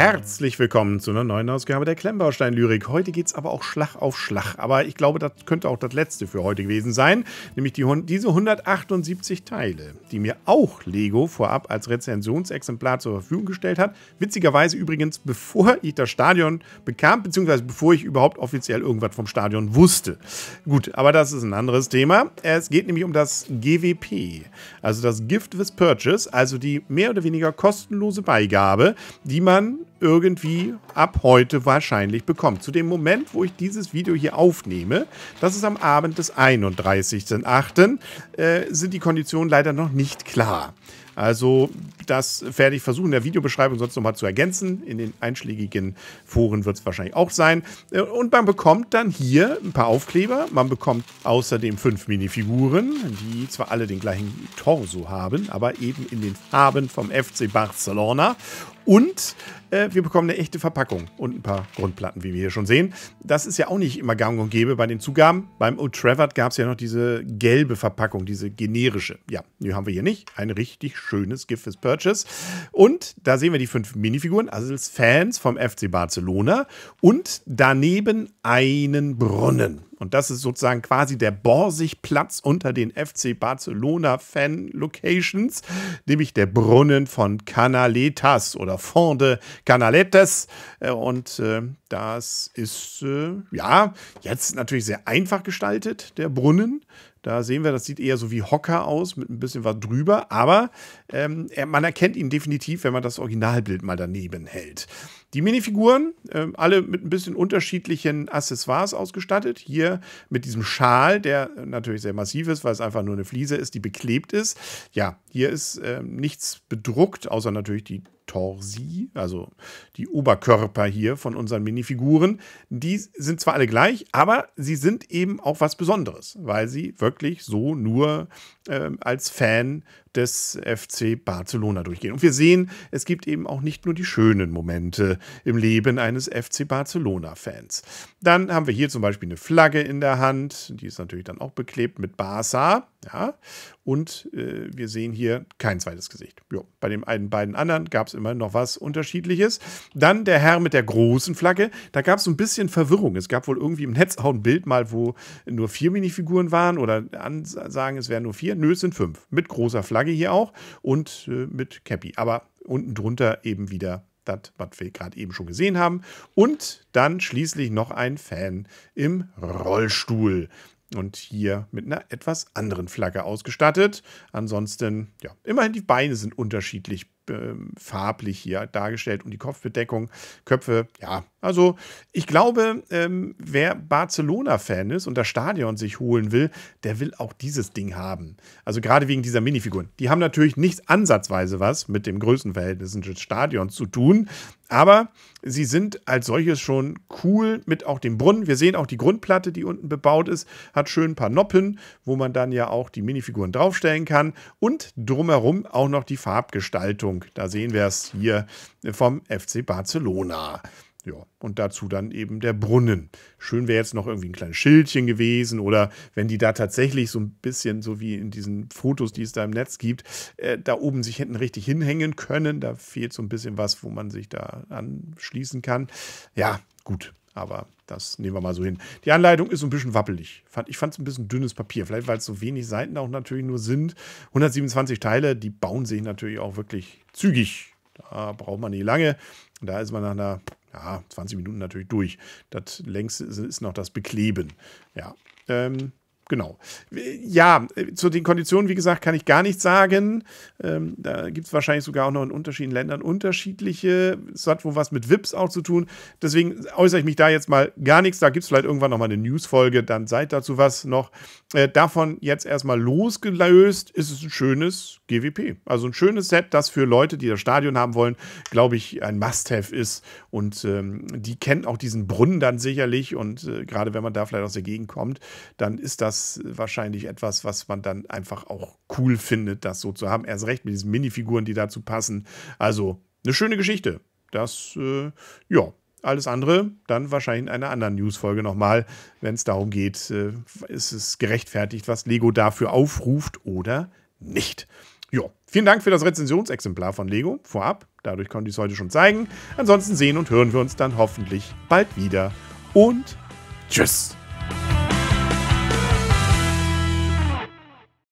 Herzlich willkommen zu einer neuen Ausgabe der Klemmbaustein-Lyrik. Heute geht es aber auch Schlag auf Schlag. Aber ich glaube, das könnte auch das letzte für heute gewesen sein. Nämlich die, diese 178 Teile, die mir auch Lego vorab als Rezensionsexemplar zur Verfügung gestellt hat. Witzigerweise übrigens, bevor ich das Stadion bekam, beziehungsweise bevor ich überhaupt offiziell irgendwas vom Stadion wusste. Gut, aber das ist ein anderes Thema. Es geht nämlich um das GWP, also das Gift with Purchase, also die mehr oder weniger kostenlose Beigabe, die man irgendwie ab heute wahrscheinlich bekommt. Zu dem Moment, wo ich dieses Video hier aufnehme, das ist am Abend des 31.08., äh, sind die Konditionen leider noch nicht klar. Also das werde ich versuchen, in der Videobeschreibung sonst nochmal zu ergänzen. In den einschlägigen Foren wird es wahrscheinlich auch sein. Äh, und man bekommt dann hier ein paar Aufkleber. Man bekommt außerdem fünf Minifiguren, die zwar alle den gleichen Torso haben, aber eben in den Farben vom FC Barcelona. Und äh, wir bekommen eine echte Verpackung und ein paar Grundplatten, wie wir hier schon sehen. Das ist ja auch nicht immer gang und gäbe bei den Zugaben. Beim Old Trevor gab es ja noch diese gelbe Verpackung, diese generische. Ja, die haben wir hier nicht. Eine richtig schönes Gift fürs Purchase. Und da sehen wir die fünf Minifiguren, also Fans vom FC Barcelona und daneben einen Brunnen. Und das ist sozusagen quasi der Borsigplatz unter den FC Barcelona Fan Locations, nämlich der Brunnen von Canaletas oder Fond de Canaletas. Äh, und äh, das ist, äh, ja, jetzt natürlich sehr einfach gestaltet, der Brunnen. Da sehen wir, das sieht eher so wie Hocker aus, mit ein bisschen was drüber, aber ähm, man erkennt ihn definitiv, wenn man das Originalbild mal daneben hält. Die Minifiguren, äh, alle mit ein bisschen unterschiedlichen Accessoires ausgestattet. Hier mit diesem Schal, der natürlich sehr massiv ist, weil es einfach nur eine Fliese ist, die beklebt ist. Ja, hier ist äh, nichts bedruckt, außer natürlich die Torsi, also die Oberkörper hier von unseren Minifiguren, die sind zwar alle gleich, aber sie sind eben auch was Besonderes, weil sie wirklich so nur äh, als Fan des FC Barcelona durchgehen. Und wir sehen, es gibt eben auch nicht nur die schönen Momente im Leben eines FC Barcelona-Fans. Dann haben wir hier zum Beispiel eine Flagge in der Hand, die ist natürlich dann auch beklebt mit Barça. Ja? Und äh, wir sehen hier kein zweites Gesicht. Jo. Bei den beiden anderen gab es immerhin noch was Unterschiedliches. Dann der Herr mit der großen Flagge. Da gab es so ein bisschen Verwirrung. Es gab wohl irgendwie im Netz auch ein Bild mal, wo nur vier Minifiguren waren oder Ansagen, es wären nur vier. Nö, es sind fünf. Mit großer Flagge hier auch und äh, mit Cappy. Aber unten drunter eben wieder das, was wir gerade eben schon gesehen haben. Und dann schließlich noch ein Fan im Rollstuhl. Und hier mit einer etwas anderen Flagge ausgestattet. Ansonsten, ja, immerhin die Beine sind unterschiedlich ähm, farblich hier dargestellt und die Kopfbedeckung, Köpfe, ja. Also ich glaube, ähm, wer Barcelona-Fan ist und das Stadion sich holen will, der will auch dieses Ding haben. Also gerade wegen dieser Minifiguren. Die haben natürlich nichts ansatzweise was mit dem Größenverhältnis des Stadions zu tun, aber sie sind als solches schon cool mit auch dem Brunnen. Wir sehen auch die Grundplatte, die unten bebaut ist, hat schön ein paar Noppen, wo man dann ja auch die Minifiguren draufstellen kann und drumherum auch noch die Farbgestaltung Verpflichtung. Da sehen wir es hier vom FC Barcelona. Ja, und dazu dann eben der Brunnen. Schön wäre jetzt noch irgendwie ein kleines Schildchen gewesen oder wenn die da tatsächlich so ein bisschen, so wie in diesen Fotos, die es da im Netz gibt, äh, da oben sich hinten richtig hinhängen können. Da fehlt so ein bisschen was, wo man sich da anschließen kann. Ja, gut. Aber das nehmen wir mal so hin. Die Anleitung ist ein bisschen wappelig. Ich fand es ein bisschen dünnes Papier. Vielleicht, weil es so wenig Seiten auch natürlich nur sind. 127 Teile, die bauen sich natürlich auch wirklich zügig. Da braucht man nicht lange. Da ist man nach einer ja, 20 Minuten natürlich durch. Das längste ist noch das Bekleben. Ja, ähm, genau. Ja, zu den Konditionen, wie gesagt, kann ich gar nichts sagen. Ähm, da gibt es wahrscheinlich sogar auch noch in unterschiedlichen Ländern unterschiedliche. Es hat wohl was mit VIPs auch zu tun. Deswegen äußere ich mich da jetzt mal gar nichts. Da gibt es vielleicht irgendwann nochmal eine News-Folge, dann seid dazu was noch. Äh, davon jetzt erstmal losgelöst ist es ein schönes GWP. Also ein schönes Set, das für Leute, die das Stadion haben wollen, glaube ich, ein Must-Have ist. Und ähm, die kennen auch diesen Brunnen dann sicherlich. Und äh, gerade wenn man da vielleicht aus der Gegend kommt, dann ist das wahrscheinlich etwas, was man dann einfach auch cool findet, das so zu haben. Erst recht mit diesen Minifiguren, die dazu passen. Also eine schöne Geschichte. Das, äh, ja, alles andere dann wahrscheinlich in einer anderen Newsfolge nochmal, wenn es darum geht, äh, ist es gerechtfertigt, was Lego dafür aufruft oder nicht. Ja, vielen Dank für das Rezensionsexemplar von Lego vorab. Dadurch konnte ich es heute schon zeigen. Ansonsten sehen und hören wir uns dann hoffentlich bald wieder. Und tschüss!